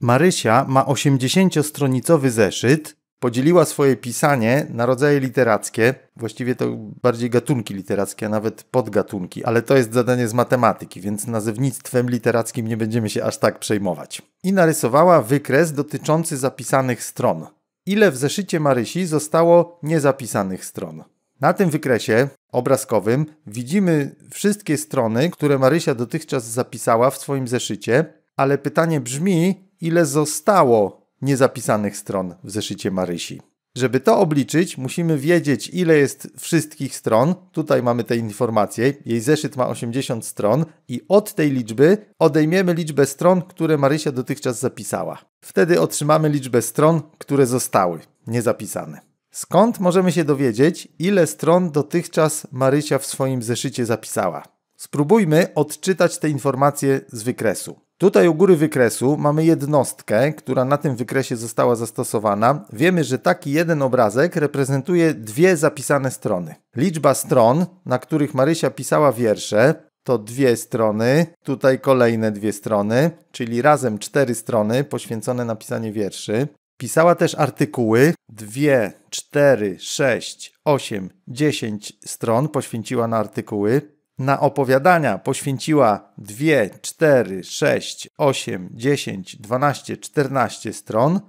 Marysia ma 80-stronicowy zeszyt. Podzieliła swoje pisanie na rodzaje literackie, właściwie to bardziej gatunki literackie, a nawet podgatunki, ale to jest zadanie z matematyki, więc nazewnictwem literackim nie będziemy się aż tak przejmować. I narysowała wykres dotyczący zapisanych stron. Ile w zeszycie Marysi zostało niezapisanych stron? Na tym wykresie obrazkowym widzimy wszystkie strony, które Marysia dotychczas zapisała w swoim zeszycie, ale pytanie brzmi, ile zostało niezapisanych stron w zeszycie Marysi. Żeby to obliczyć, musimy wiedzieć, ile jest wszystkich stron. Tutaj mamy te informacje. Jej zeszyt ma 80 stron i od tej liczby odejmiemy liczbę stron, które Marysia dotychczas zapisała. Wtedy otrzymamy liczbę stron, które zostały niezapisane. Skąd możemy się dowiedzieć, ile stron dotychczas Marysia w swoim zeszycie zapisała? Spróbujmy odczytać te informacje z wykresu. Tutaj u góry wykresu mamy jednostkę, która na tym wykresie została zastosowana. Wiemy, że taki jeden obrazek reprezentuje dwie zapisane strony. Liczba stron, na których Marysia pisała wiersze, to dwie strony, tutaj kolejne dwie strony, czyli razem cztery strony poświęcone napisaniu wierszy. Pisała też artykuły, dwie, cztery, sześć, osiem, dziesięć stron poświęciła na artykuły na opowiadania poświęciła 2, 4, 6, 8, 10, 12, 14 stron.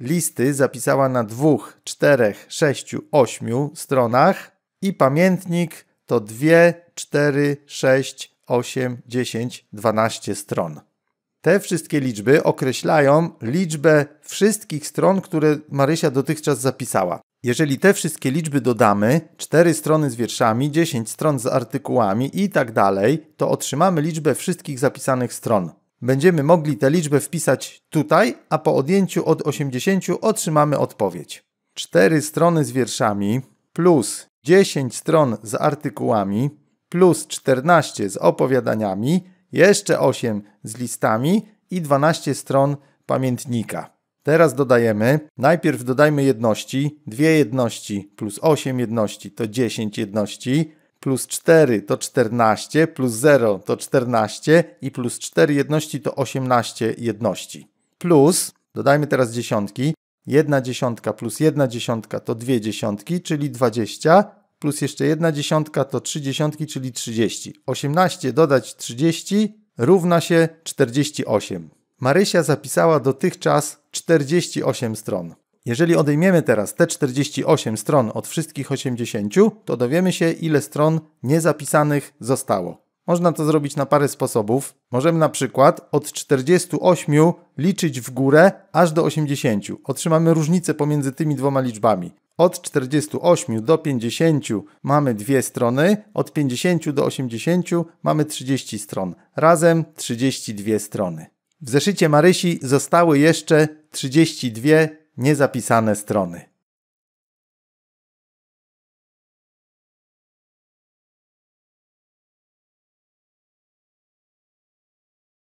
Listy zapisała na 2, 4, 6, 8 stronach i pamiętnik to 2, 4, 6, 8, 10, 12 stron. Te wszystkie liczby określają liczbę wszystkich stron, które Marysia dotychczas zapisała. Jeżeli te wszystkie liczby dodamy, 4 strony z wierszami, 10 stron z artykułami i tak dalej, to otrzymamy liczbę wszystkich zapisanych stron. Będziemy mogli tę liczbę wpisać tutaj, a po odjęciu od 80 otrzymamy odpowiedź. 4 strony z wierszami plus 10 stron z artykułami plus 14 z opowiadaniami, jeszcze 8 z listami i 12 stron pamiętnika. Teraz dodajemy, najpierw dodajmy jedności, 2 jedności plus 8 jedności to 10 jedności, plus 4 to 14, plus 0 to 14 i plus 4 jedności to 18 jedności. Plus, dodajmy teraz dziesiątki, 1 dziesiątka plus 1 dziesiątka to 2 dziesiątki, czyli 20, plus jeszcze 1 dziesiątka to 3 dziesiątki, czyli 30. 18 dodać 30 równa się 48. Marysia zapisała dotychczas 48 stron. Jeżeli odejmiemy teraz te 48 stron od wszystkich 80, to dowiemy się, ile stron niezapisanych zostało. Można to zrobić na parę sposobów. Możemy na przykład od 48 liczyć w górę aż do 80. Otrzymamy różnicę pomiędzy tymi dwoma liczbami. Od 48 do 50 mamy dwie strony, od 50 do 80 mamy 30 stron. Razem 32 strony. W zeszycie Marysi zostały jeszcze 32 niezapisane strony.